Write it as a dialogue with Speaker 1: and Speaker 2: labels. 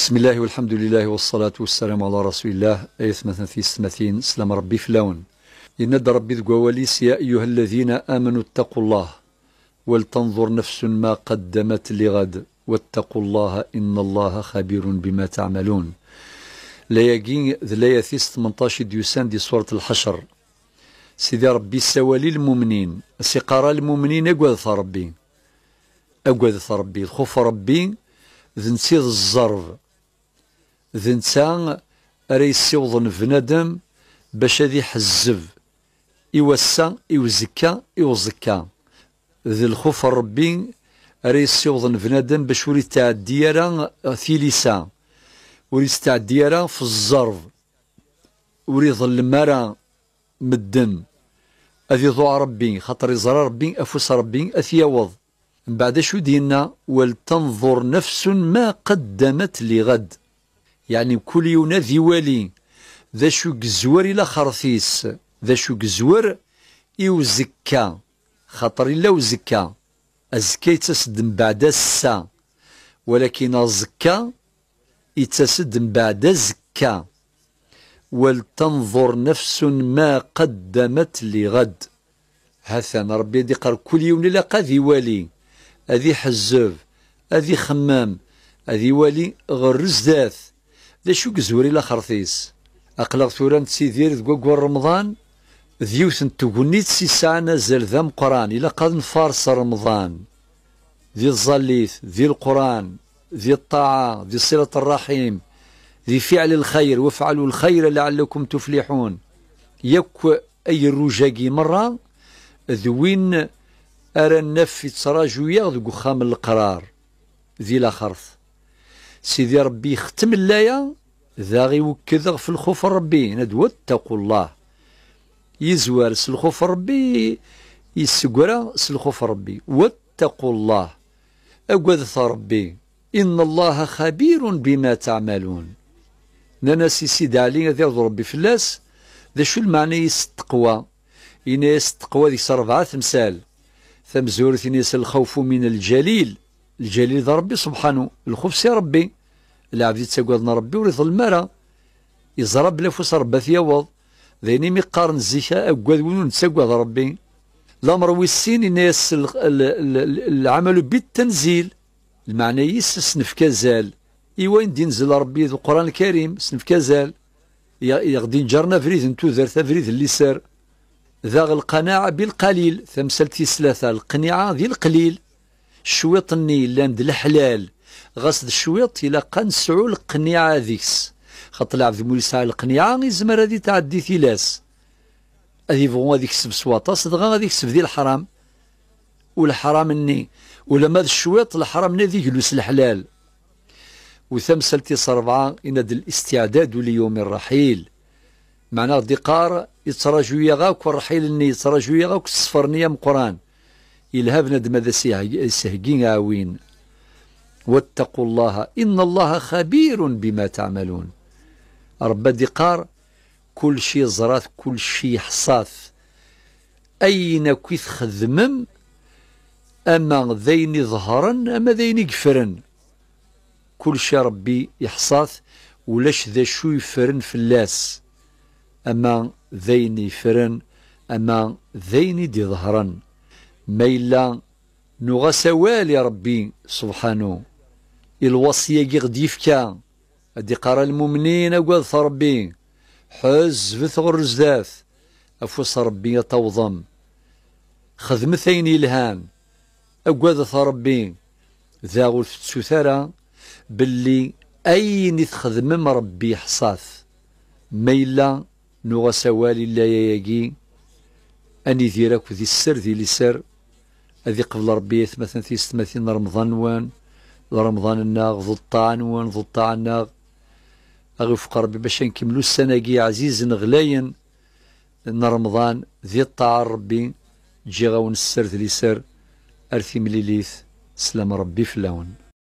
Speaker 1: بسم الله والحمد لله والصلاة والسلام على رسول الله أي مثلا في السمثين سلام ربي فلون إن ربي ذقواليس يا أيها الذين آمنوا اتقوا الله ولتنظر نفس ما قدمت لغد واتقوا الله إن الله خبير بما تعملون لا يقين ذلايثيس 18 ديوسان دي سورة الحشر سيدي ربي السوالي المؤمنين سيقارا المؤمنين أقوى ربي أقوى ربي الخوف ربي ذنسيد الزرف ذنتا راه يسيوضن بنادم باش هذي حزب يوسا يوزكا يوزكا ذي الخوف ربي راه يسيوضن بنادم باش وليت تعدي راه ثيليسا وليت تعدي راه في الزرف وليت ظلم راه مدن هذي ضوع ربي خاطر يزرى ربي افوس ربي اثيوض من بعد شو دينا ولتنظر نفس ما قدمت لغد يعني كل يونا ذي والي ذا شو قزور إلا خرثيس ذا شو قزور إيو زكا خاطر إلا وزكا الزكا يتسد من بعد السا ولكن الزكا يتسد من بعد الزكا ولتنظر نفس ما قدمت لغد هثان ربي دي قر كل يوم لقى ذي والي أذي حزوف أذي خمام أذي والي غرز زداث لاشو قزوري لاخرتيس اقلق ثورا نتسيدير دقوقو رمضان ذيوث نتوغنيت سي ساعنا زال ذام قران الى قاد نفارس رمضان ذي الظليث ذي القران ذي الطاعة ذي صلة الرحيم ذي فعل الخير وافعلوا الخير لعلكم تفلحون يك اي الروجاكي مرة ذوين ارى النف تراجويا دقوخام القرار ذي لاخرث سيدي ربي يختم اللايا ذا وكذا في الخوف ربي ندوة اتقوا الله يزوار سلخوف ربي يسقرا سلخوف ربي واتقوا الله أقوذ ربي إن الله خبير بما تعملون ننسي سي سيد علي ذي ربي فلاس ذا شو المعنى يستقوى إنا يستقوى ذي سربعة ثمسال ثمزورة ناس الخوف من الجليل الجليل ذا ربي سبحانه الخوف سي ربي العبد يتساقدنا ربي وريث المرا يزرب لفوس ربا ثيوض ذيني مي قارن الزكاة أقواد ونو نتساقد ربي الأمر ويسين الناس العمل بالتنزيل المعنى يسس نفكازال إيوا ندي نزل ربي ذو القرآن الكريم سنف كازال يغدي نجرنا فريد ذرت فريد اللي سار ذاغ القناعة بالقليل ثمسلتي سلاثة القناعة ذي القليل شويطني لاند الحلال غصد شويط يلقى سعو القنيعة ذيكس خاطر العبد مول يسعى القنيعة يزمر هذه تعدي ثلاث هذه يبغوا هذيك يكسب سواطاس صدغا غادي يكسب ذي الحرام والحرام اني ولا ماذا الشويط الحرام نذي جلوس الحلال وثمسل تصربعة يناد الاستعداد ليوم الرحيل معناه غادي قار يتراجو يغاك والرحيل اني يتراجو يغاك السفرنية قران يلهاب ندم هذا سهقين عاوين واتقوا الله إن الله خبير بما تعملون رب دقار كل شيء زرات كل شيء حصاف أين كث خذمم أما ذين ظهرا أما ذين قفرا كل شيء ربي يحصاف ولاش ذا شو يفرن في اللاس أما ذين يفرن أما ذين دي ظهرا ميلا إلا نغسوالي ربي سبحانه الوصية غدي يفكا هادي قرا المؤمنين أقوال ربي حز فثغر زداف أفوس ربي توضم خدمتين أين يلهان أقوال ربي ذا غلف تسوثارا باللي أين تخدمم ربي حصاث ميلا نوغا سوالي لا ياجي أني ذي راك ذي السر ذي لسر هذي قبل ربي مثلا في ستماثين رمضان وان رمضان الناغ ضطعن وان ضطعن الناغ أغفق ربي باش نكملو السنة كي عزيز غلاين إن رمضان ذي الطاعة ربي جي غاون السر ذي سر أرثي مليليث سلام ربي اللون